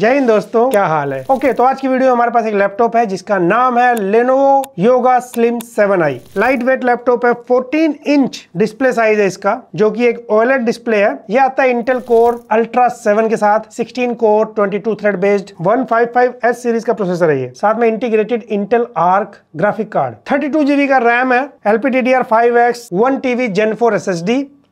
जय हिंद दोस्तों क्या हाल है ओके तो आज की वीडियो हमारे पास एक लैपटॉप है जिसका नाम है Lenovo Yoga Slim 7i lightweight laptop है 14 इंच डिस्प्ले साइज है इसका जो कि एक ओएलएड डिस्प्ले है यह आता है इंटेल कोर अल्ट्रा 7 के साथ 16 core 22 thread based 155S series का प्रोसेसर है ये साथ में integrated Intel Arc graphic card thirty GB का रैम है D R five X one TV Gen four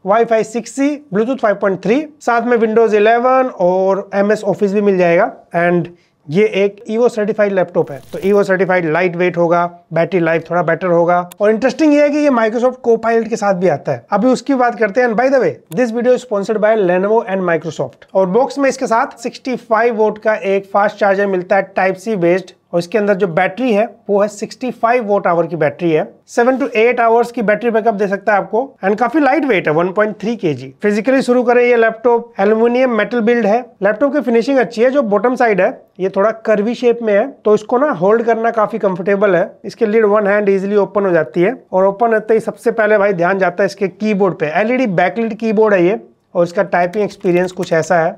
Wi-Fi six Bluetooth 5.3, साथ में विंडोज 11 और एम एस ऑफिस भी मिल जाएगा एंड ये एक ईवो सर्टिफाइड लैपटॉप है तो ईवो सर्टिफाइड लाइट वेट होगा बैटरी लाइफ थोड़ा बेटर होगा और इंटरेस्टिंग ये है कि ये माइक्रोसॉफ्ट कोपायलट के साथ भी आता है अभी उसकी बात करते हैं by the way this video sponsored by Lenovo and Microsoft और बॉक्स में इसके साथ 65 वोट का एक फास्ट चार्जर मिलता है टाइप सी बेस्ड और इसके अंदर जो बैटरी है वो है 65 वोट आवर की बैटरी है 7 टू 8 आवर्स की बैटरी बैकअप दे सकता है आपको एंड काफी लाइट वेट है 1.3 पॉइंट फिजिकली शुरू करें ये लैपटॉप एल्यूमिनियम मेटल बिल्ड है लैपटॉप की फिनिशिंग अच्छी है जो बॉटम साइड है ये थोड़ा कर्वी शेप में है तो इसको ना होल्ड करना काफी कंफर्टेबल है इसके lid one hand easily open हो जाती है और ओपन होते ही सबसे पहले भाई ध्यान जाता है इसके की पे एलईडी बैकलिट की है ये और इसका टाइपिंग एक्सपीरियंस कुछ ऐसा है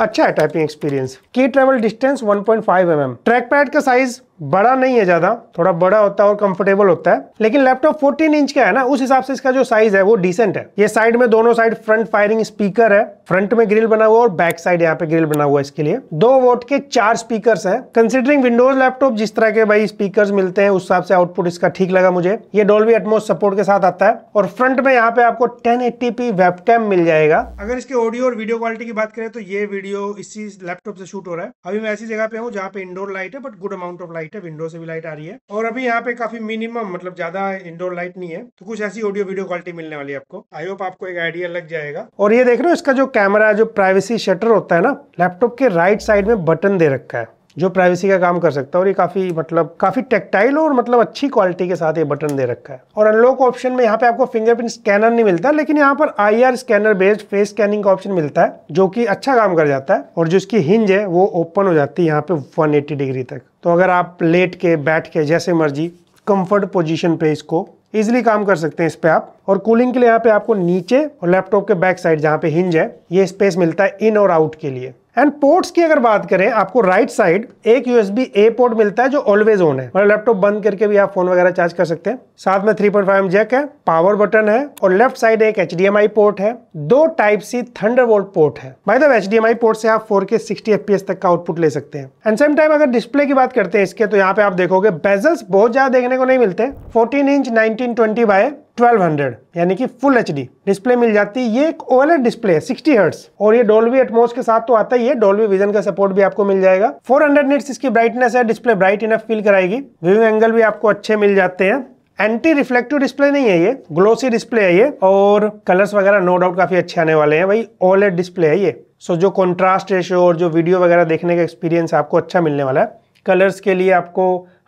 अच्छा है typing experience key travel distance 1.5 point mm. Trackpad का साइज बड़ा नहीं है ज़्यादा थोड़ा बड़ा होता है और कंफर्टेबल होता है लेकिन लैपटॉप 14 इंच का है ना उस हिसाब से इसका जो साइज है वो डिसेंट है ये साइड में दोनों साइड फ्रंट फायरिंग स्पीकर है फ्रंट में ग्रिल बना हुआ और बैक साइड यहाँ पे ग्रिल बना हुआ है इसके लिए दो वोट के चार स्पीकर है कंसिडरिंग विंडोज लैपटॉप जिस तरह के भाई स्पीकर मिलते हैं उस हिसाब से आउटपुट इसका ठीक लगा मुझे ये डोलवी एटमोस सपोर्ट के साथ आता है और फ्रंट में यहाँ पे आपको टेन एट्टी पी मिल जाएगा अगर इसके ऑडियो और वीडियो क्वालिटी की बात करें तो ये वीडियो इसी लैपटॉप से शूट हो रहा है अभी मैं ऐसी जगह पे हूँ जहाँ पे इंडोर लाइट है but good amount of light light है विंडो से भी लाइट आ रही है और अभी यहाँ पे काफी मिनिमम मतलब ज्यादा इंडोर लाइट नहीं है तो कुछ ऐसी ऑडियो वीडियो क्वालिटी मिलने वाली है आपको आई होप आपको एक आइडिया लग जाएगा और ये देख रहे हो इसका जो कैमरा जो प्राइवेसी शटर होता है ना लैपटॉप के राइट साइड में बटन दे रखा है जो प्राइवेसी का काम कर सकता है और ये काफ़ी मतलब काफ़ी टेक्टाइल और मतलब अच्छी क्वालिटी के साथ ये बटन दे रखा है और अनलॉक ऑप्शन में यहाँ पे आपको फिंगरप्रिंट स्कैनर नहीं मिलता लेकिन यहाँ पर R scanner based face scanning का ऑप्शन मिलता है जो कि अच्छा काम कर जाता है और जो इसकी हिंज है वो ओपन हो जाती है यहाँ पे वन डिग्री तक तो अगर आप लेट के बैठ के जैसे मर्जी कम्फर्ट पोजिशन पे इसको इजिली काम कर सकते हैं इस पर आप और कूलिंग के लिए यहाँ पे आपको नीचे और लैपटॉप के बैक साइड जहाँ पे हिंज है ये स्पेस मिलता है इन और आउट के लिए एंड पोर्ट्स की अगर बात करें आपको राइट साइड एक यूएसबी ए पोर्ट मिलता है जो ऑलवेज ऑन है मतलब लैपटॉप बंद करके भी आप फोन वगैरह चार्ज कर सकते हैं साथ में 3.5 पॉइंट जैक है पावर बटन है और लेफ्ट साइड एक एच पोर्ट है दो टाइप सी थंडर पोर्ट है बाय एच पोर्ट से आप 4K 60 FPS तक का आउटपुट ले सकते हैं एंड सेम टाइम अगर डिस्प्ले की बात करते हैं इसके तो यहाँ पे आप देखोगे बेजल्स बहुत ज्यादा देखने को नहीं मिलते fourteen inch nineteen twenty by 1200 यानी कि फुल एच डिस्प्ले मिल जाती है ये एक ओ डिस्प्ले है सिक्सटी हर्ट्स और ये डोलवी एटमोस के साथ तो आता ही है डोलवी विजन का सपोर्ट भी आपको मिल जाएगा 400 हंड्रेड इसकी ब्राइटनेस है डिस्प्ले ब्राइट इनफ फील कराएगी व्यू एंगल भी आपको अच्छे मिल जाते हैं एंटी रिफ्लेक्टिव डिस्प्ले नहीं है ये ग्लोसी डिस्प्ले है ये और कलर्स वगैरह नो डाउट काफी अच्छे आने वाले हैं भाई ओलेट डिस्प्ले है ये सो so, जो कॉन्ट्रास्ट रेशियो और जो वीडियो वगैरह देखने का एक्सपीरियंस आपको अच्छा मिलने वाला है कलर्स के लिए आपको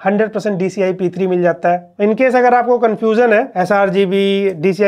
100% परसेंट डी सी मिल जाता है इनकेस अगर आपको कन्फ्यूज़न है S R G B D C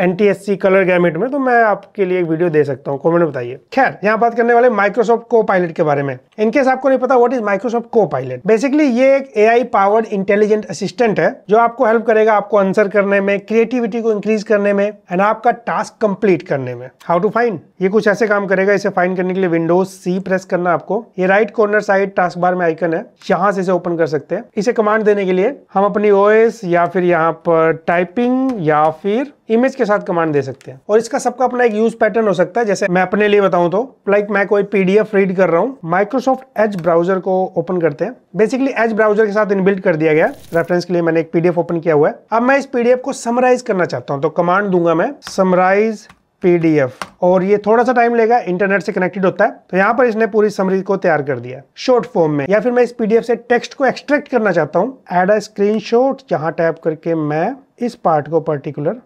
N colour gamut में तो मैं आपके लिए एक वीडियो दे सकता हूँ कॉमेंट बताइए खैर यहाँ बात करने वाले माइक्रोसॉफ्ट को पायलट के बारे में इनकेस आपको नहीं पता what is Microsoft Copilot basically ये एक एआई पावर्ड इंटेलिजेंट असिस्टेंट है जो आपको हेल्प करेगा आपको आंसर करने में क्रिएटिविटी को इंक्रीज करने में एंड आपका टास्क कम्प्लीट करने में हाउ टू फाइन ये कुछ ऐसे काम करेगा इसे फाइन करने के लिए विंडोज सी प्रेस करना आपको ये right corner side taskbar में आइकन है यहाँ से इसे ओपन कर सकते हैं इसे कमांड देने के लिए हम अपनी ओएस या फिर यहाँ पर टाइपिंग या फिर इमेज के साथ कमांड दे सकते हैं और इसका सबका अपना एक यूज पैटर्न हो सकता है जैसे मैं अपने लिए बताऊं तो लाइक मैं कोई पीडीएफ रीड कर रहा हूं माइक्रोसॉफ्ट एज ब्राउजर को ओपन करते हैं बेसिकली एज ब्राउजर के साथ इनबिल्ट कर दिया गया रेफरेंस के लिए मैंने एक पीडीएफ ओपन किया हुआ है अब मैं इस पीडीएफ को समराइज करना चाहता हूँ तो कमांड दूंगा मैं समराइज पीडीएफ और ये थोड़ा सा टाइम लेगा इंटरनेट से कनेक्टेड होता है तो यहाँ पर इसने पूरी समरी को तैयार कर दिया शॉर्ट फॉर्म में या फिर मैं इस पीडीएफ से टेक्स्ट को एक्सट्रैक्ट करना चाहता हूँ एड अ स्क्रीनशॉट शॉट यहाँ टाइप करके मैं इस पार्ट को पर्टिकुलर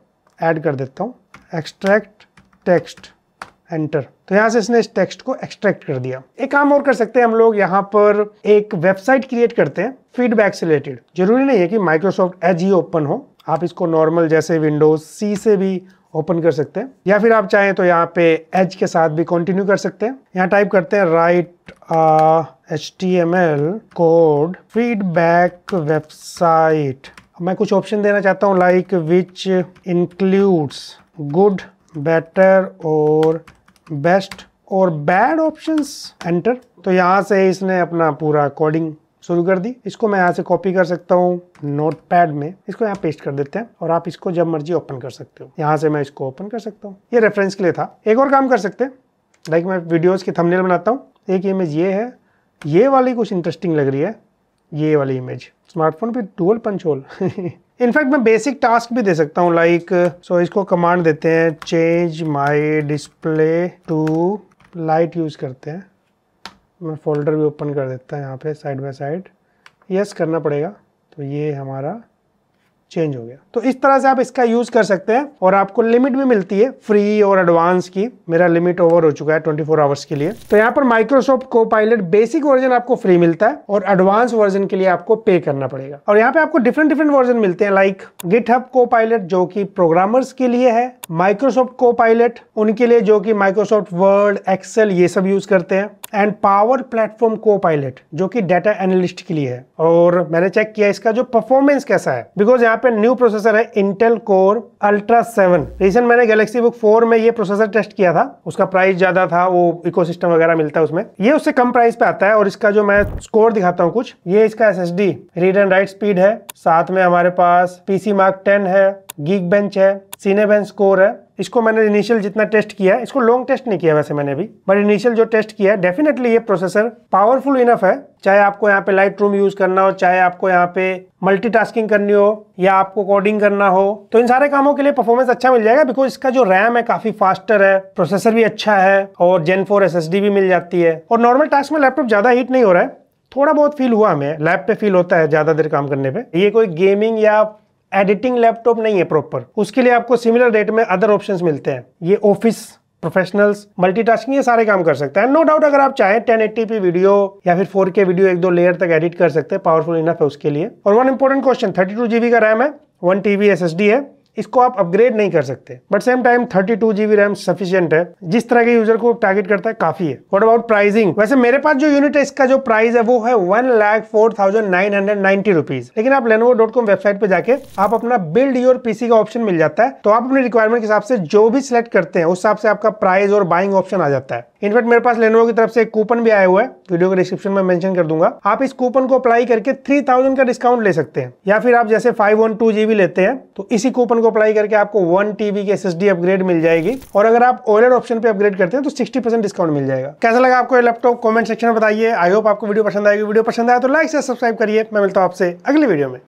ऐड कर देता हूँ एक्सट्रैक्ट टेक्स्ट एंटर तो यहाँ से इसने इस टेक्स्ट को एक्सट्रैक्ट कर दिया एक काम और कर सकते हैं हम लोग यहाँ पर एक वेबसाइट क्रिएट करते हैं फीडबैक से रिलेटेड जरूरी नहीं है कि माइक्रोसॉफ्ट एज ही ओपन हो आप इसको नॉर्मल जैसे विंडोज सी से भी ओपन कर सकते हैं या फिर आप चाहें तो यहाँ पे एज के साथ भी कंटिन्यू कर सकते हैं यहाँ टाइप करते हैं right H T M L code feedback website मैं कुछ ऑप्शन देना चाहता हूँ like which includes good better और बेस्ट और बैड ऑप्शंस एंटर तो यहाँ से इसने अपना पूरा कोडिंग शुरू कर दी इसको मैं यहाँ से कॉपी कर सकता हूँ नोट पैड में इसको यहाँ पेस्ट कर देते हैं और आप इसको जब मर्जी ओपन कर सकते हो यहाँ से मैं इसको ओपन कर सकता हूँ ये रेफरेंस के लिए था एक और काम कर सकते हैं लाइक मैं वीडियोज़ की थंबनेल बनाता हूँ एक इमेज ये है ये वाली कुछ इंटरेस्टिंग लग रही है ये वाली इमेज स्मार्टफोन पे डुअल पंच होल इनफैक्ट मैं बेसिक टास्क भी दे सकता हूँ लाइक सो इसको कमांड देते हैं change my display to light use करते हैं मैं फोल्डर भी ओपन कर देता हूँ यहाँ पे साइड बाय साइड यस करना पड़ेगा तो ये हमारा चेंज हो गया तो इस तरह से आप इसका यूज कर सकते हैं और आपको लिमिट भी मिलती है फ्री और एडवांस की मेरा लिमिट ओवर हो चुका है 24 फोर आवर्स के लिए तो यहाँ पर Microsoft Copilot basic version आपको फ्री मिलता है और एडवांस वर्जन के लिए आपको पे करना पड़ेगा और यहाँ पे आपको डिफरेंट डिफरेंट वर्जन मिलते हैं like GitHub Copilot जो की प्रोग्रामर्स के लिए है माइक्रोसॉफ्ट को पायलट उनके लिए जो की माइक्रोसॉफ्ट वर्ड एक्सेल ये सब यूज करते हैं and power platform Copilot जो कि डाटा एनालिस्ट के लिए है और मैंने चेक किया इसका जो परफॉर्मेंस कैसा है बिकॉज यहाँ पे न्यू प्रोसेसर है Intel core ultra seven recent मैंने गैलेक्सी बुक फोर में ये प्रोसेसर टेस्ट किया था उसका प्राइस ज्यादा था वो इको वगैरह मिलता है उसमें ये उससे कम प्राइस पे आता है और इसका जो मैं स्कोर दिखाता हूँ कुछ ये इसका एस रीड एंड राइट स्पीड है साथ में हमारे पास पीसी मार्क टेन है गीक बेंच है सीने बेंच स्कोर है इसको मैंने इनिशियल जितना टेस्ट किया इसको लॉन्ग टेस्ट नहीं किया वैसे मैंने अभी बट इनिशियल जो टेस्ट किया है डेफिनेटली ये प्रोसेसर पावरफुल इनफ है चाहे आपको यहाँ पे लाइट रूम यूज करना हो चाहे आपको यहाँ पे मल्टीटास्किंग करनी हो या आपको कोडिंग करना हो तो इन सारे कामों के लिए परफॉर्मेंस अच्छा मिल जाएगा बिकॉज इसका जो रैम है काफी फास्टर है प्रोसेसर भी अच्छा है और जेन फोर एस भी मिल जाती है और नॉर्मल टास्क में लैपटॉप ज्यादा हीट नहीं हो रहा है थोड़ा बहुत फील हुआ हमें लैब पे फील होता है ज़्यादा देर काम करने पे ये कोई गेमिंग या एडिटिंग लैपटॉप नहीं है प्रॉपर उसके लिए आपको सिमिलर रेट में अदर ऑप्शंस मिलते हैं ये ऑफिस प्रोफेशनल्स मल्टीटास्किंग ये सारे काम कर सकता है नो डाउट अगर आप चाहें 1080p वीडियो या फिर फोर वीडियो एक दो लेयर तक एडिट कर सकते हैं पावरफुल इनफ है उसके लिए और वन इंपॉर्टेंट क्वेश्चन थर्टी का रैम है वन टीबी एसएसडी है इसको आप अपग्रेड नहीं कर सकते but same time thirty two GB RAM sufficient है जिस तरह के यूजर को टारगेट करता है काफी है वॉट अबाउट प्राइसिंग वैसे मेरे पास जो यूनिट है इसका जो प्राइस है वो है one lakh four thousand nine hundred ninety rupees लेकिन आप लेनोवो डॉट कॉम वेबसाइट पे जाके आप अपना बिल्ड योर पीसी का ऑप्शन मिल जाता है तो आप अपने रिक्वायरमेंट के हिसाब से जो भी सिलेक्ट करते हैं उस हिसाब से आपका प्राइस और बाइंग ऑप्शन आ जाता है इनफैक्ट मेरे पास लेनोवो की तरफ से एक कूपन भी आया हुआ है वीडियो के डिस्क्रिप्शन में मेंशन कर दूंगा आप इस कूपन को अप्लाई करके थ्री का डिस्काउंट ले सकते हैं या फिर आप जैसे फाइव वन टू जीबी लेते हैं तो इसी कूपन को को अप्लाई करके आपको वन टीबी की एस अपग्रेड मिल जाएगी और अगर आप ओलेड ऑप्शन पे अपग्रेड करते हैं तो सिक्सटी डिस्काउंट मिल जाएगा कैसा लगा आपको लैपटॉप कमेंट सेक्शन में बताइए आई होप आपको वीडियो पसंद आएगी वीडियो पसंद आया तो लाइक से सब्सक्राइब करिए मैं मिलता हूँ आपसे अगली वीडियो में